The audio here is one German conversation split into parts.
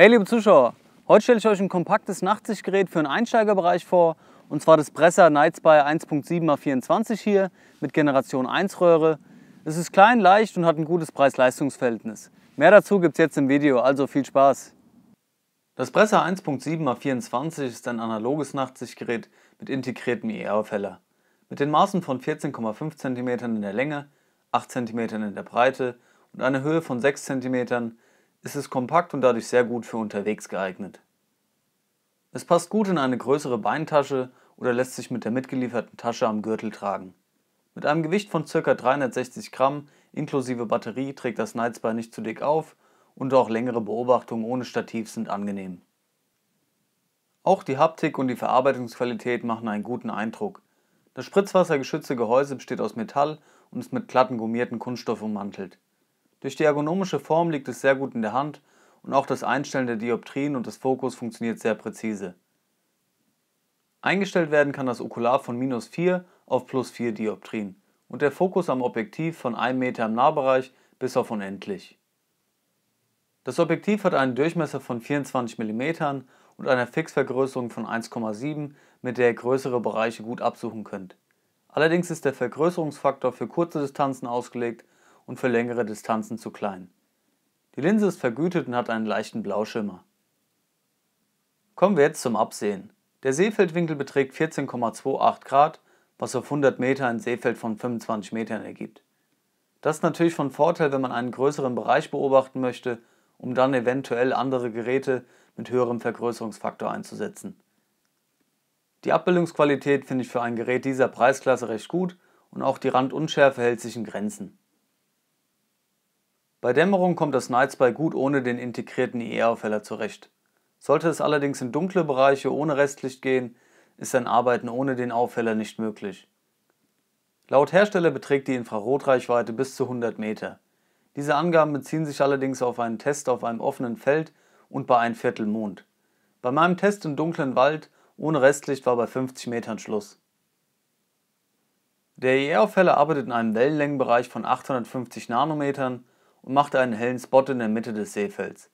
Hey liebe Zuschauer, heute stelle ich euch ein kompaktes Nachtsichtgerät für den Einsteigerbereich vor und zwar das Presser Nightspy 1.7x24 hier mit Generation 1 Röhre. Es ist klein, leicht und hat ein gutes Preis-Leistungs-Verhältnis. Mehr dazu gibt es jetzt im Video, also viel Spaß! Das Presser 1.7x24 ist ein analoges Nachtsichtgerät mit integriertem IR-Feller. E mit den Maßen von 14,5 cm in der Länge, 8 cm in der Breite und einer Höhe von 6 cm ist es kompakt und dadurch sehr gut für unterwegs geeignet. Es passt gut in eine größere Beintasche oder lässt sich mit der mitgelieferten Tasche am Gürtel tragen. Mit einem Gewicht von ca. 360 Gramm inklusive Batterie trägt das Nightspy nicht zu dick auf und auch längere Beobachtungen ohne Stativ sind angenehm. Auch die Haptik und die Verarbeitungsqualität machen einen guten Eindruck. Das spritzwassergeschützte Gehäuse besteht aus Metall und ist mit glatten gummierten Kunststoff ummantelt. Durch die ergonomische Form liegt es sehr gut in der Hand und auch das Einstellen der Dioptrien und des Fokus funktioniert sehr präzise. Eingestellt werden kann das Okular von minus 4 auf plus 4 Dioptrien und der Fokus am Objektiv von 1 Meter im Nahbereich bis auf unendlich. Das Objektiv hat einen Durchmesser von 24 mm und eine Fixvergrößerung von 1,7, mit der ihr größere Bereiche gut absuchen könnt. Allerdings ist der Vergrößerungsfaktor für kurze Distanzen ausgelegt und für längere Distanzen zu klein. Die Linse ist vergütet und hat einen leichten Blauschimmer. Kommen wir jetzt zum Absehen. Der Seefeldwinkel beträgt 14,28 Grad, was auf 100 Meter ein Seefeld von 25 Metern ergibt. Das ist natürlich von Vorteil, wenn man einen größeren Bereich beobachten möchte, um dann eventuell andere Geräte mit höherem Vergrößerungsfaktor einzusetzen. Die Abbildungsqualität finde ich für ein Gerät dieser Preisklasse recht gut und auch die Randunschärfe hält sich in Grenzen. Bei Dämmerung kommt das Night Spy gut ohne den integrierten IR-Aufheller e zurecht. Sollte es allerdings in dunkle Bereiche ohne Restlicht gehen, ist ein Arbeiten ohne den Aufheller nicht möglich. Laut Hersteller beträgt die Infrarotreichweite bis zu 100 Meter. Diese Angaben beziehen sich allerdings auf einen Test auf einem offenen Feld und bei einem Viertel Mond. Bei meinem Test im dunklen Wald ohne Restlicht war bei 50 Metern Schluss. Der IR-Aufheller e arbeitet in einem Wellenlängenbereich von 850 Nanometern und machte einen hellen Spot in der Mitte des Seefelds.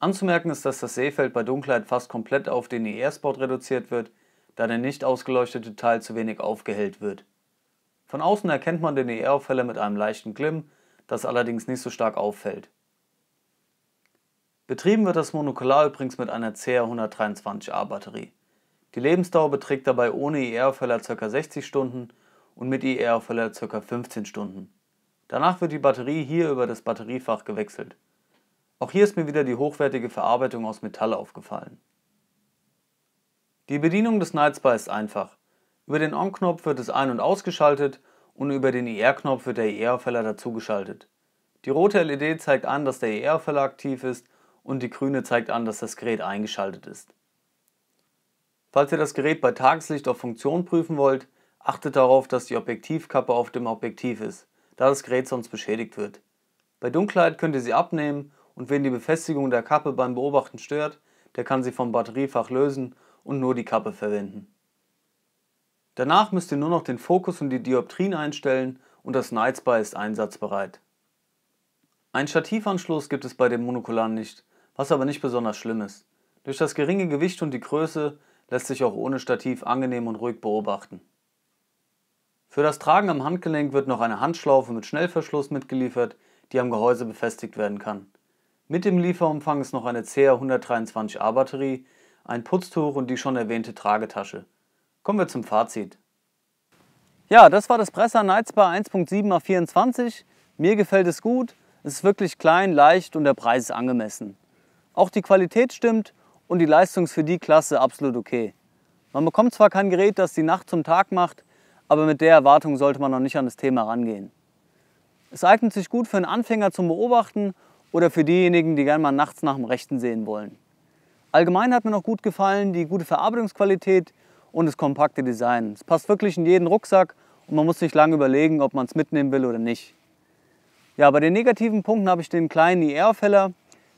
Anzumerken ist, dass das Seefeld bei Dunkelheit fast komplett auf den IR-Spot e reduziert wird, da der nicht ausgeleuchtete Teil zu wenig aufgehellt wird. Von außen erkennt man den IR-Aufheller e mit einem leichten Glimm, das allerdings nicht so stark auffällt. Betrieben wird das Monokular übrigens mit einer CR123A Batterie. Die Lebensdauer beträgt dabei ohne IR-Aufheller e ca. 60 Stunden und mit IR-Aufheller ca. 15 Stunden. Danach wird die Batterie hier über das Batteriefach gewechselt. Auch hier ist mir wieder die hochwertige Verarbeitung aus Metall aufgefallen. Die Bedienung des Nightspy ist einfach. Über den On-Knopf wird es ein- und ausgeschaltet und über den IR-Knopf e wird der IR-Feller e dazugeschaltet. Die rote LED zeigt an, dass der IR-Feller e aktiv ist und die grüne zeigt an, dass das Gerät eingeschaltet ist. Falls ihr das Gerät bei Tageslicht auf Funktion prüfen wollt, achtet darauf, dass die Objektivkappe auf dem Objektiv ist da das Gerät sonst beschädigt wird. Bei Dunkelheit könnt ihr sie abnehmen und wen die Befestigung der Kappe beim Beobachten stört, der kann sie vom Batteriefach lösen und nur die Kappe verwenden. Danach müsst ihr nur noch den Fokus und die Dioptrien einstellen und das Night Spy ist einsatzbereit. Ein Stativanschluss gibt es bei dem Monokular nicht, was aber nicht besonders schlimm ist. Durch das geringe Gewicht und die Größe lässt sich auch ohne Stativ angenehm und ruhig beobachten. Für das Tragen am Handgelenk wird noch eine Handschlaufe mit Schnellverschluss mitgeliefert, die am Gehäuse befestigt werden kann. Mit dem Lieferumfang ist noch eine CR 123a Batterie, ein Putztuch und die schon erwähnte Tragetasche. Kommen wir zum Fazit. Ja, das war das Presser Nightspar 1.7 A24. Mir gefällt es gut, es ist wirklich klein, leicht und der Preis ist angemessen. Auch die Qualität stimmt und die Leistung ist für die Klasse absolut okay. Man bekommt zwar kein Gerät, das die Nacht zum Tag macht, aber mit der Erwartung sollte man noch nicht an das Thema rangehen. Es eignet sich gut für einen Anfänger zum Beobachten oder für diejenigen, die gerne mal nachts nach dem Rechten sehen wollen. Allgemein hat mir noch gut gefallen die gute Verarbeitungsqualität und das kompakte Design. Es passt wirklich in jeden Rucksack und man muss nicht lange überlegen, ob man es mitnehmen will oder nicht. Ja, bei den negativen Punkten habe ich den kleinen IR-Feller.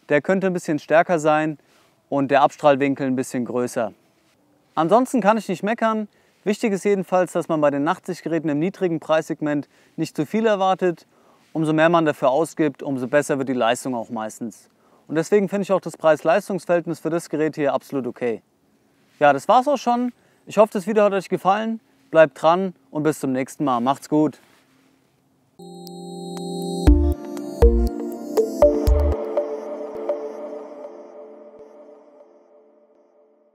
Der könnte ein bisschen stärker sein und der Abstrahlwinkel ein bisschen größer. Ansonsten kann ich nicht meckern. Wichtig ist jedenfalls, dass man bei den Nachtsichtgeräten im niedrigen Preissegment nicht zu viel erwartet. Umso mehr man dafür ausgibt, umso besser wird die Leistung auch meistens. Und deswegen finde ich auch das Preis-Leistungs-Verhältnis für das Gerät hier absolut okay. Ja, das war's auch schon. Ich hoffe, das Video hat euch gefallen. Bleibt dran und bis zum nächsten Mal. Macht's gut.